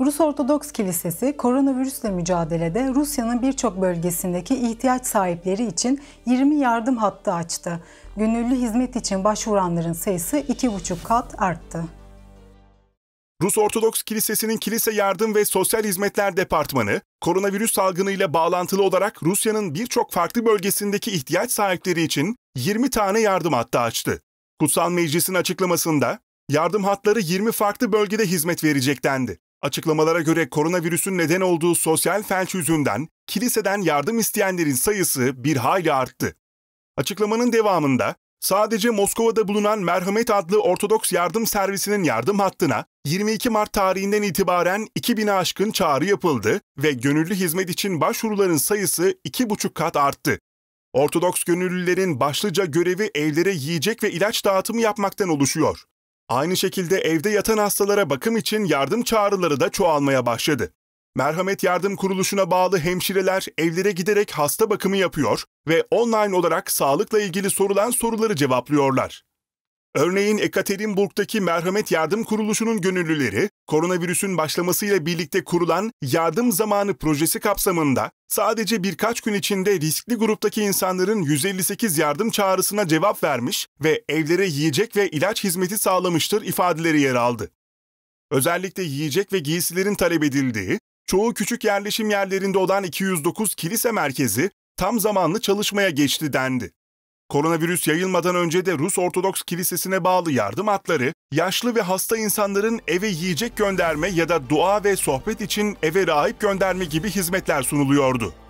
Rus Ortodoks Kilisesi koronavirüsle mücadelede Rusya'nın birçok bölgesindeki ihtiyaç sahipleri için 20 yardım hattı açtı. Gönüllü hizmet için başvuranların sayısı 2,5 kat arttı. Rus Ortodoks Kilisesi'nin Kilise Yardım ve Sosyal Hizmetler Departmanı, koronavirüs salgınıyla bağlantılı olarak Rusya'nın birçok farklı bölgesindeki ihtiyaç sahipleri için 20 tane yardım hattı açtı. Kutsal Meclis'in açıklamasında yardım hatları 20 farklı bölgede hizmet verecek dendi. Açıklamalara göre koronavirüsün neden olduğu sosyal felç yüzünden kiliseden yardım isteyenlerin sayısı bir hayli arttı. Açıklamanın devamında sadece Moskova'da bulunan Merhamet adlı Ortodoks Yardım Servisi'nin yardım hattına 22 Mart tarihinden itibaren 2000'e aşkın çağrı yapıldı ve gönüllü hizmet için başvuruların sayısı 2,5 kat arttı. Ortodoks gönüllülerin başlıca görevi evlere yiyecek ve ilaç dağıtımı yapmaktan oluşuyor. Aynı şekilde evde yatan hastalara bakım için yardım çağrıları da çoğalmaya başladı. Merhamet Yardım Kuruluşu'na bağlı hemşireler evlere giderek hasta bakımı yapıyor ve online olarak sağlıkla ilgili sorulan soruları cevaplıyorlar. Örneğin Ekaterinburg'daki Merhamet Yardım Kuruluşu'nun gönüllüleri, koronavirüsün başlamasıyla birlikte kurulan Yardım Zamanı projesi kapsamında sadece birkaç gün içinde riskli gruptaki insanların 158 yardım çağrısına cevap vermiş ve evlere yiyecek ve ilaç hizmeti sağlamıştır ifadeleri yer aldı. Özellikle yiyecek ve giysilerin talep edildiği, çoğu küçük yerleşim yerlerinde olan 209 kilise merkezi tam zamanlı çalışmaya geçti dendi. Koronavirüs yayılmadan önce de Rus Ortodoks Kilisesi'ne bağlı yardım atları, yaşlı ve hasta insanların eve yiyecek gönderme ya da dua ve sohbet için eve rahip gönderme gibi hizmetler sunuluyordu.